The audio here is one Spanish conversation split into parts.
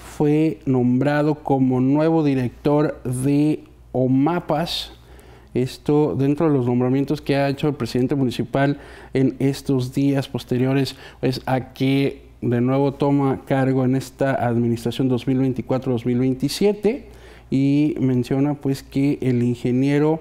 fue nombrado como nuevo director de OMAPAS. Esto dentro de los nombramientos que ha hecho el presidente municipal en estos días posteriores, es pues, a que de nuevo toma cargo en esta administración 2024-2027 y menciona pues que el ingeniero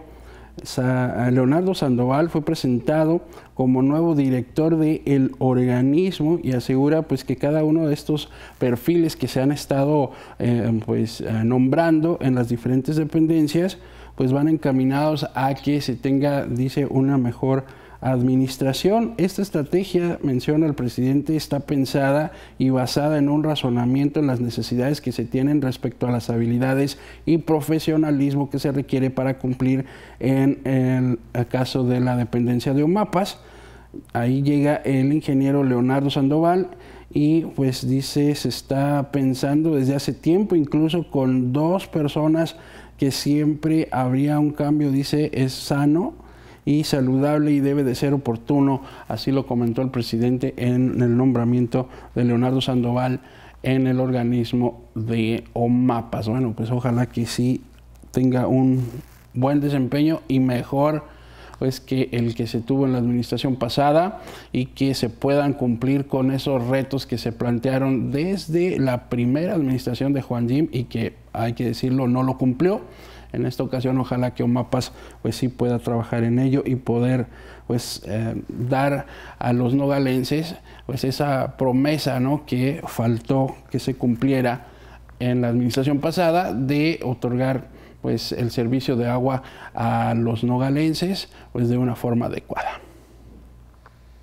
Leonardo Sandoval fue presentado como nuevo director del el organismo y asegura pues que cada uno de estos perfiles que se han estado eh, pues eh, nombrando en las diferentes dependencias pues van encaminados a que se tenga dice una mejor administración. Esta estrategia, menciona el presidente, está pensada y basada en un razonamiento en las necesidades que se tienen respecto a las habilidades y profesionalismo que se requiere para cumplir en el caso de la dependencia de OMAPAS. Ahí llega el ingeniero Leonardo Sandoval y pues dice se está pensando desde hace tiempo incluso con dos personas que siempre habría un cambio, dice es sano y saludable y debe de ser oportuno, así lo comentó el presidente en el nombramiento de Leonardo Sandoval en el organismo de OMAPAS. Bueno, pues ojalá que sí tenga un buen desempeño y mejor pues que el que se tuvo en la administración pasada y que se puedan cumplir con esos retos que se plantearon desde la primera administración de Juan Jim y que hay que decirlo no lo cumplió en esta ocasión, ojalá que OMAPAS pues sí pueda trabajar en ello y poder pues eh, dar a los nogalenses pues esa promesa ¿no? que faltó que se cumpliera en la administración pasada de otorgar pues el servicio de agua a los nogalenses pues de una forma adecuada.